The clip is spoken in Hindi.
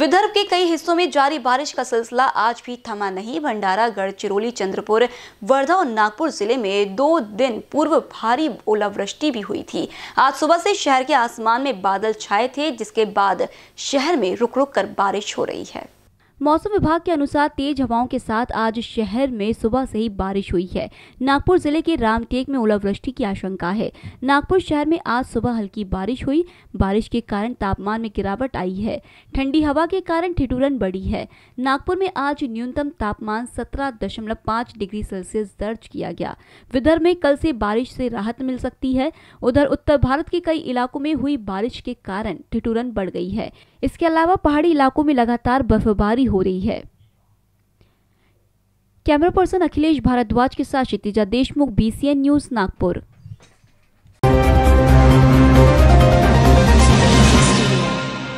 विदर्भ के कई हिस्सों में जारी बारिश का सिलसिला आज भी थमा नहीं भंडारा गढ़चिरौली चंद्रपुर वर्धा और नागपुर जिले में दो दिन पूर्व भारी ओलावृष्टि भी हुई थी आज सुबह से शहर के आसमान में बादल छाए थे जिसके बाद शहर में रुक रुक कर बारिश हो रही है मौसम विभाग के अनुसार तेज हवाओं के साथ आज शहर में सुबह से ही बारिश हुई है नागपुर जिले के रामटेक में ओलावृष्टि की आशंका है नागपुर शहर में आज सुबह हल्की बारिश हुई बारिश के कारण तापमान में गिरावट आई है ठंडी हवा के कारण ठिठुरन बढ़ी है नागपुर में आज न्यूनतम तापमान सत्रह दशमलव पाँच डिग्री सेल्सियस दर्ज किया गया विदर्भ में कल से बारिश से राहत मिल सकती है उधर उत्तर भारत के कई इलाकों में हुई बारिश के कारण ठिठुरन बढ़ गई है इसके अलावा पहाड़ी इलाकों में लगातार बर्फबारी हो रही है कैमरा पर्सन अखिलेश भारद्वाज के साथ क्षितिजा देशमुख बीसीएन न्यूज़ नागपुर